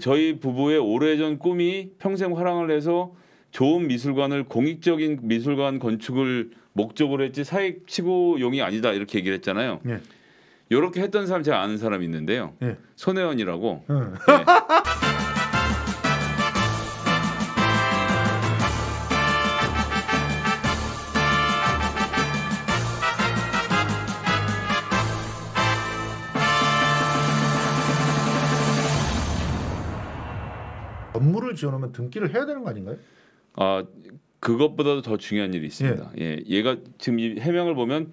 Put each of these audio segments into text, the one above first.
저희 부부의 오래전 꿈이 평생 화랑을 해서 좋은 미술관을 공익적인 미술관 건축을 목적으로 했지 사익 치고 용이 아니다 이렇게 얘기를 했잖아요. 예. 이렇게 했던 사람 제가 아는 사람이 있는데요. 예. 손혜원이라고. 응. 예. 예. 등기를 지어놓으면 등기를 해야 되는 거 아닌가요? 아 그것보다도 더 중요한 일이 있습니다. 예, 예 얘가 지금 이 해명을 보면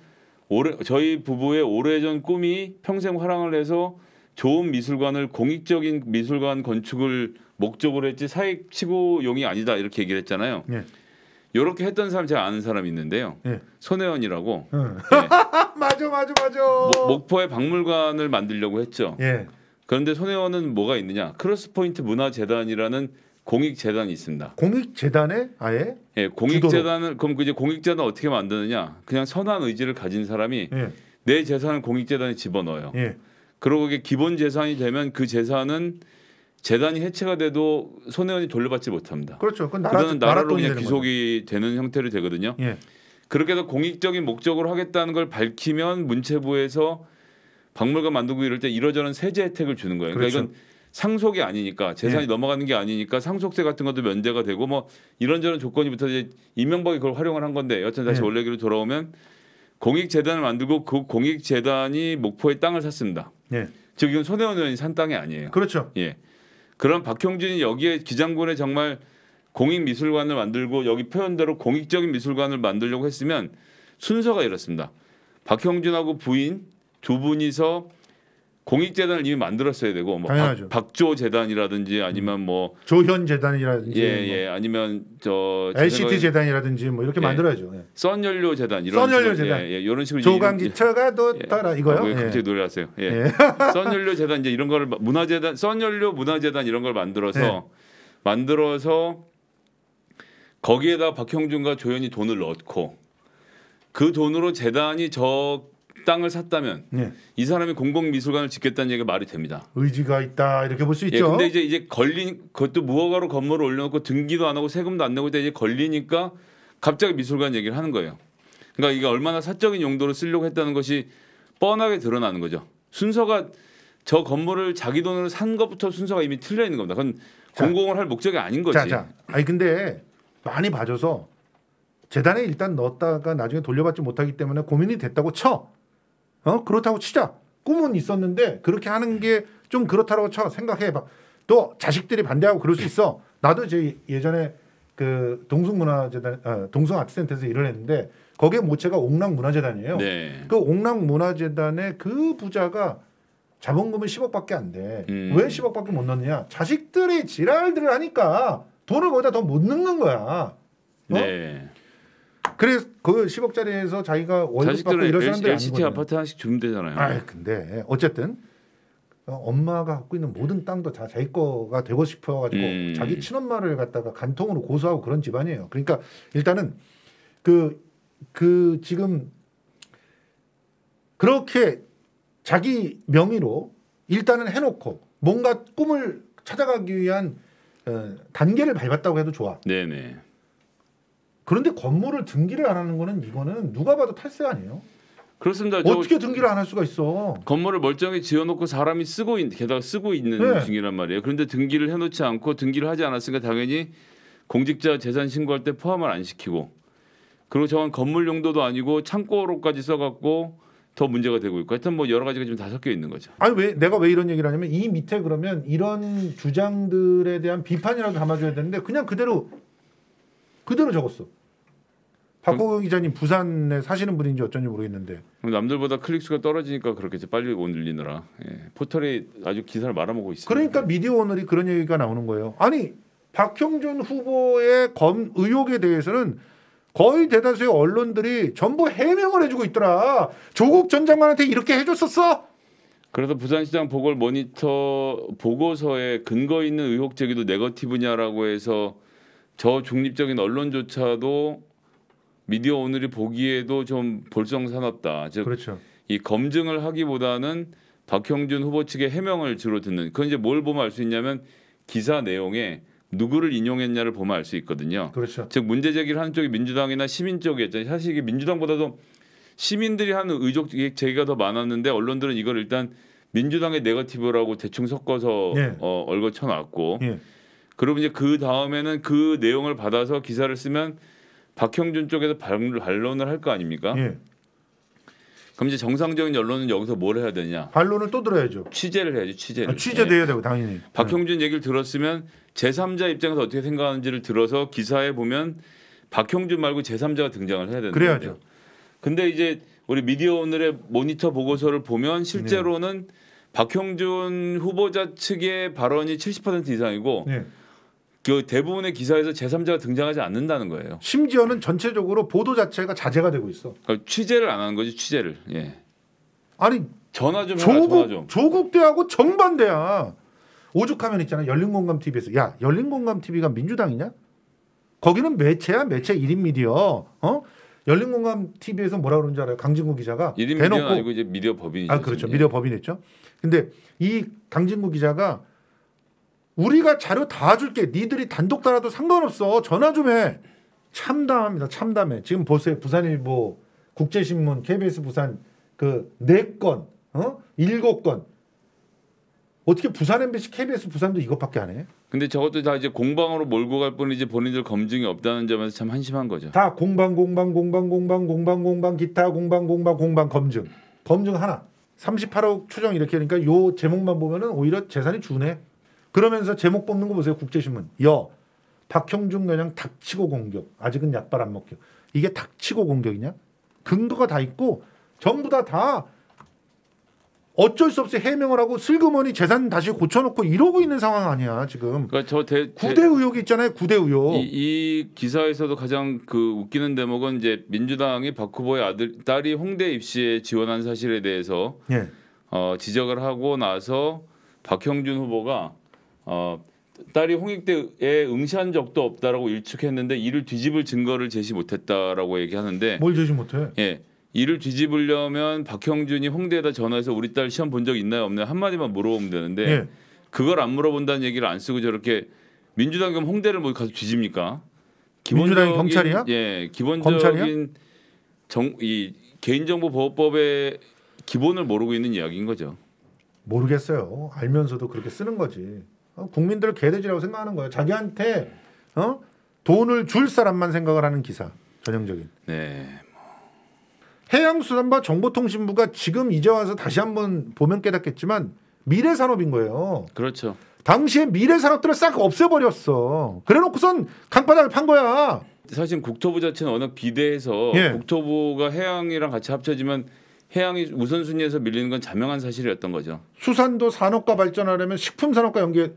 오래 저희 부부의 오래전 꿈이 평생 화랑을 해서 좋은 미술관을 공익적인 미술관 건축을 목적으로 했지 사익 치고용이 아니다 이렇게 얘기를 했잖아요. 예. 요렇게 했던 사람 제가 아는 사람 있는데요. 예. 손혜원이라고. 응. 예. 맞아 맞아 맞아. 목, 포에 박물관을 만들려고 했죠. 예. 그런데 손혜원은 뭐가 있느냐? 크로스포인트 문화재단이라는 공익재단이 있습니다. 공익재단에 아예? 예, 공익재단을 그럼 그 이제 공익재단 어떻게 만드느냐? 그냥 선한 의지를 가진 사람이 예. 내 재산을 공익재단에 집어넣어요. 예. 그러고 이게 기본 재산이 되면 그 재산은 재단이 해체가 돼도 손해원이 돌려받지 못합니다. 그렇죠. 그건 나라, 그거는 나라로 그냥 귀속이 거죠. 되는 형태로 되거든요. 예. 그렇게 해서 공익적인 목적으로 하겠다는 걸 밝히면 문체부에서 박물관 만들고 이럴 때 이러저런 세제 혜택을 주는 거예요. 그렇죠. 그러니까 이건 그렇죠. 상속이 아니니까 재산이 네. 넘어가는 게 아니니까 상속세 같은 것도 면제가 되고 뭐 이런저런 조건이 붙어 이제 이명박이 그걸 활용을 한 건데 여튼 다시 네. 예. 원래기로 돌아오면 공익 재단을 만들고 그 공익 재단이 목포에 땅을 샀습니다. 네. 즉 이건 손혜원 의원이 산 땅이 아니에요. 그렇죠. 예. 그럼 박형준이 여기에 기장군에 정말 공익 미술관을 만들고 여기 표현대로 공익적인 미술관을 만들려고 했으면 순서가 이렇습니다. 박형준하고 부인 두 분이서 공익 재단을 이미 만들었어야 되고 뭐 당연하죠. 박, 조 재단이라든지 아니면 뭐 음. 조현 재단이라든지 예예 뭐 예, 아니면 저 LCT 재단이라든지 뭐 이렇게 예. 만들어야죠. 예. 선연료 재단 이런 선연료 식으로, 재단 예, 예, 이런 식으로 조강지철가 도 예. 따라 이거요. 아, 갑자기 노래하세요. 예. 예. 예. 선연료 재단 이제 이런 거 문화재단 선연료 문화재단 이런 걸 만들어서 만들어서 거기에다 박형준과 조현이 돈을 넣고 그 돈으로 재단이 저 땅을 샀다면 예. 이 사람이 공공 미술관을 짓겠다는 얘기가 말이 됩니다. 의지가 있다 이렇게 볼수 예, 있죠. 예, 근데 이제 이제 걸린 그것도 무허가로 건물을 올려놓고 등기도 안 하고 세금도 안 내고 이제 걸리니까 갑자기 미술관 얘기를 하는 거예요. 그러니까 이게 얼마나 사적인 용도로 쓰려고 했다는 것이 뻔하게 드러나는 거죠. 순서가 저 건물을 자기 돈으로 산 것부터 순서가 이미 틀려 있는 겁니다. 그건 자, 공공을 할 목적이 아닌 거지. 자, 자. 아니 근데 많이 봐줘서 재단에 일단 넣었다가 나중에 돌려받지 못하기 때문에 고민이 됐다고 쳐. 어 그렇다고 치자 꿈은 있었는데 그렇게 하는 게 좀 그렇다고 쳐 생각해봐 또 자식들이 반대하고 그럴 수 있어 나도 이제 예전에 그 동숭문화재단 아, 동숭아트센터에서 일을 했는데 거기에 모체가 옥락문화재단이에요 네. 그 옥락문화재단의 그 부자가 자본금은 10억밖에 안 돼. 음. 왜 10억밖에 못 넣느냐? 자식들이 지랄들을 하니까 돈을 거기다 더 못 넣는 거야. 어? 네. 그래서 그 10억짜리에서 자기가 월급 받고 이러는 사람들 LCT 아파트 하나씩 주면 되잖아요. 아 근데 어쨌든 엄마가 갖고 있는 모든 땅도 다 자기 거가 되고 싶어가지고 음. 자기 친엄마를 갖다가 간통으로 고소하고 그런 집안이에요. 그러니까 일단은 그그 그 지금 그렇게 자기 명의로 일단은 해놓고 뭔가 꿈을 찾아가기 위한 어, 단계를 밟았다고 해도 좋아. 네네. 그런데 건물을 등기를 안 하는 거는 이거는 누가 봐도 탈세 아니에요? 그렇습니다. 어떻게 등기를 안 할 수가 있어? 건물을 멀쩡히 지어놓고 사람이 쓰고 있, 게다가 쓰고 있는 네. 중이란 말이에요. 그런데 등기를 해놓지 않고 등기를 하지 않았으니까 당연히 공직자 재산 신고할 때 포함을 안 시키고 그리고 저건 건물 용도도 아니고 창고로까지 써갖고 더 문제가 되고 있고 하여튼 뭐 여러 가지가 지금 다 섞여 있는 거죠. 아니 왜 내가 왜 이런 얘기를 하냐면 이 밑에 그러면 이런 주장들에 대한 비판이라도 담아줘야 되는데 그냥 그대로 그대로 적었어. 박보경 기자님 부산에 사시는 분인지 어쩐지 모르겠는데 남들보다 클릭수가 떨어지니까 그렇게 빨리 올리느라 예. 포털이 아주 기사를 말아먹고 있어요. 그러니까 미디어 오늘이 그런 얘기가 나오는 거예요. 아니 박형준 후보의 검 의혹에 대해서는 거의 대다수의 언론들이 전부 해명을 해주고 있더라. 조국 전 장관한테 이렇게 해줬었어. 그래서 부산시장 보궐 모니터 보고서에 근거 있는 의혹 제기도 네거티브냐라고 해서 저 중립적인 언론조차도 미디어 오늘이 보기에도 좀 볼썽사납다. 즉, 그렇죠. 이 검증을 하기보다는 박형준 후보 측의 해명을 주로 듣는. 그건 이제 뭘 보면 알수 있냐면 기사 내용에 누구를 인용했냐를 보면 알수 있거든요. 그렇죠. 즉 문제 제기를 하는 쪽이 민주당이나 시민 쪽이었죠. 사실 이게 민주당보다도 시민들이 하는 의족 제기가 더 많았는데 언론들은 이걸 일단 민주당의 네거티브라고 대충 섞어서 예. 어, 얼거쳐놨고 예. 그러면 이제 그 다음에는 그 내용을 받아서 기사를 쓰면 박형준 쪽에서 반론을 할 거 아닙니까? 예. 그럼 이제 정상적인 언론은 여기서 뭘 해야 되냐? 반론을 또 들어야죠. 취재를 해야죠. 취재를. 아, 취재도 예. 되고 당연히. 음. 박형준 얘기를 들었으면 제3자 입장에서 어떻게 생각하는지를 들어서 기사에 보면 박형준 말고 제3자가 등장을 해야 되는 그래야죠. 근데 이제 우리 미디어 오늘의 모니터 보고서를 보면 실제로는 네. 박형준 후보자 측의 발언이 70% 이상이고 네. 그 대부분의 기사에서 제3자가 등장하지 않는다는 거예요. 심지어는 전체적으로 보도 자체가 자제가 되고 있어. 그러니까 취재를 안 하는 거지 취재를. 예. 아니 전화 좀 조국, 전화 좀. 조국 대하고 정반대야. 오죽하면 있잖아 열린공감 TV에서 야 열린공감 TV가 민주당이냐? 거기는 매체야 매체 1인 미디어. 어? 열린공감 TV에서 뭐라 그러는지 알아요? 강진구 기자가 1인 미디어 아니고 이제 미디어 법인이죠. 아 그렇죠 예. 미디어 법인이죠 근데 이 강진구 기자가 우리가 자료 다 줄게. 니들이 단독 달아도 상관없어. 전화 좀 해. 참담합니다. 참담해. 지금 보세요. 부산일보, 뭐 국제신문, KBS 부산 그 네 건, 어? 일곱 건. 어떻게 부산 MBC, KBS 부산도 이것밖에 안 해? 근데 저것도 다 이제 공방으로 몰고 갈 뿐이지 본인들 검증이 없다는 점에서 참 한심한 거죠. 다 공방, 공방, 공방, 공방, 공방, 공방, 기타 공방, 공방, 공방 검증. 검증 하나. 38억 추정 이렇게 하니까 요 제목만 보면은 오히려 재산이 주네. 그러면서 제목 뽑는 거 보세요. 국제신문. 여. 박형준 그냥 닥치고 공격. 아직은 약발 안 먹혀. 이게 닥치고 공격이냐? 근거가 다 있고 전부 다다 다 어쩔 수 없이 해명을 하고 슬그머니 재산 다시 고쳐놓고 이러고 있는 상황 아니야 지금. 그러니까 저 대, 구대 의혹이 있잖아요. 구대 의혹. 이, 이, 기사에서도 가장 그 웃기는 대목은 이제 민주당이 박 후보의 아들 딸이 홍대 입시에 지원한 사실에 대해서 예. 어, 지적을 하고 나서 박형준 후보가 어, 딸이 홍익대에 응시한 적도 없다라고 일축했는데 이를 뒤집을 증거를 제시 못했다라고 얘기하는데 뭘 제시 못해? 예. 이를 뒤집으려면 박형준이 홍대에다 전화해서 우리 딸 시험 본 적 있나요 없나요 한마디만 물어보면 되는데 예. 그걸 안 물어본다는 얘기를 안 쓰고 저렇게 민주당 겸 홍대를 뭐 가서 뒤집니까? 기본적 경찰이야? 예, 기본적인 정, 이 개인정보보호법의 기본을 모르고 있는 이야기인 거죠. 모르겠어요. 알면서도 그렇게 쓰는 거지. 어, 국민들 개돼지라고 생각하는 거예요. 자기한테 어? 돈을 줄 사람만 생각을 하는 기사 전형적인. 네. 뭐. 해양수산부 정보통신부가 지금 이제 와서 다시 한번 보면 깨닫겠지만 미래 산업인 거예요. 그렇죠. 당시에 미래 산업들을 싹 없애버렸어. 그래놓고선 강바닥을 판 거야. 사실 국토부 자체는 워낙 비대해서 예. 국토부가 해양이랑 같이 합쳐지면 해양이 우선순위에서 밀리는 건 자명한 사실이었던 거죠. 수산도 산업과 발전하려면 식품 산업과 연계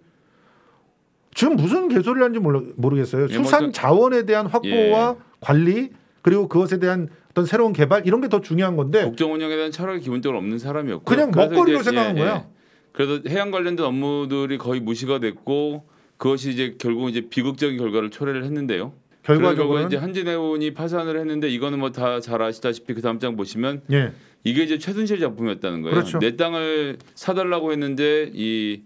지금 무슨 개소리를 하는지 몰라, 모르겠어요. 예, 수산 자원에 대한 예. 확보와 예. 관리 그리고 그것에 대한 어떤 새로운 개발 이런 게 더 중요한 건데 국정 운영에 대한 철학이 기본적으로 없는 사람이었고 그냥 먹거리로 생각한 예, 거야. 예. 그래서 해양 관련된 업무들이 거의 무시가 됐고 그것이 이제 결국 이제 비극적인 결과를 초래를 했는데요. 결과적으로 이제 한진해운이 파산을 했는데 이거는 뭐 다 잘 아시다시피 그 다음 장 보시면 예. 이게 이제 최순실 작품이었다는 거예요. 그렇죠. 내 땅을 사달라고 했는데 이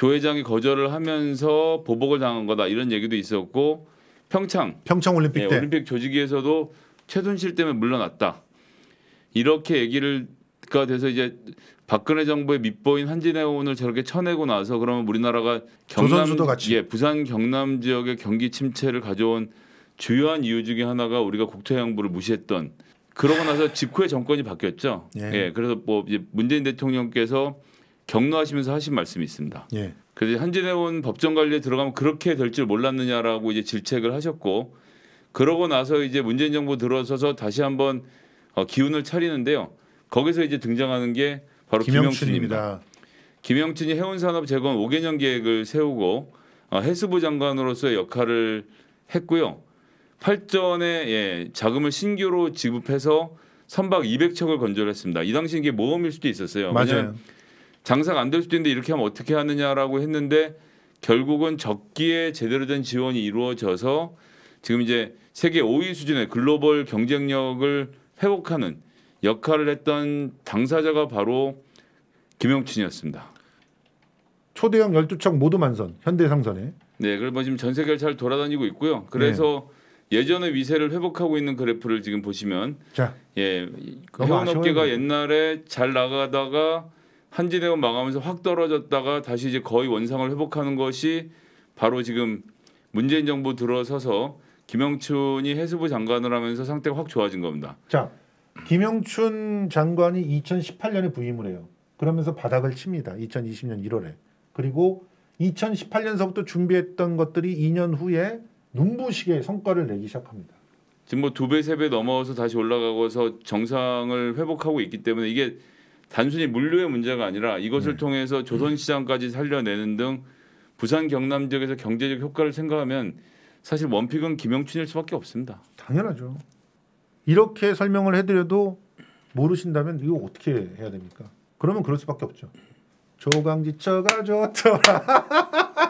조 회장이 거절을 하면서 보복을 당한 거다 이런 얘기도 있었고 평창 평창 올림픽 네, 때 올림픽 조직위에서도 최순실 때문에 물러났다 이렇게 얘기를 가 돼서 이제 박근혜 정부의 밑보인 한진해운을 저렇게 쳐내고 나서 그러면 우리나라가 경남 예 부산 경남 지역의 경기 침체를 가져온 주요한 이유 중에 하나가 우리가 국토해양부를 무시했던 그러고 나서 직후에 정권이 바뀌었죠. 예. 예. 그래서 뭐 이제 문재인 대통령께서 격노하시면서 하신 말씀이 있습니다. 예. 그래서 한진해운 법정 관리에 들어가면 그렇게 될 줄 몰랐느냐라고 이제 질책을 하셨고 그러고 나서 이제 문재인 정부 들어서서 다시 한번 어, 기운을 차리는데요. 거기서 이제 등장하는 게 바로 김영춘입니다. 김영춘이 해운산업 재건 5개년 계획을 세우고 어, 해수부 장관으로서의 역할을 했고요. 8전에 예, 자금을 신규로 지급해서 선박 200척을 건설했습니다. 이 당시 이게 모험일 수도 있었어요. 맞아요. 장사가 안 될 수도 있는데 이렇게 하면 어떻게 하느냐라고 했는데 결국은 적기에 제대로 된 지원이 이루어져서 지금 이제 세계 5위 수준의 글로벌 경쟁력을 회복하는 역할을 했던 당사자가 바로 김용춘이었습니다 초대형 12척 모두 만선, 현대상선에. 네, 그래서 뭐 지금 전 세계를 잘 돌아다니고 있고요. 그래서 네. 예전의 위세를 회복하고 있는 그래프를 지금 보시면 자, 예, 회원업계가 옛날에 잘 나가다가 한진해운 망하면서 확 떨어졌다가 다시 이제 거의 원상을 회복하는 것이 바로 지금 문재인 정부 들어서서 김영춘이 해수부 장관을 하면서 상태가 확 좋아진 겁니다. 자, 김영춘 장관이 2018년에 부임을 해요. 그러면서 바닥을 칩니다. 2020년 1월에. 그리고 2018년서부터 준비했던 것들이 2년 후에 눈부시게 성과를 내기 시작합니다. 지금 뭐두 배, 세 배 넘어서 다시 올라가고서 정상을 회복하고 있기 때문에 이게 단순히 물류의 문제가 아니라 이것을 네. 통해서 조선 시장까지 살려내는 등 부산 경남 지역에서 경제적 효과를 생각하면 사실 원픽은 김영춘일 수밖에 없습니다. 당연하죠. 이렇게 설명을 해드려도 모르신다면 이거 어떻게 해야 됩니까? 그러면 그럴 수밖에 없죠. 조강지처가 좋더라.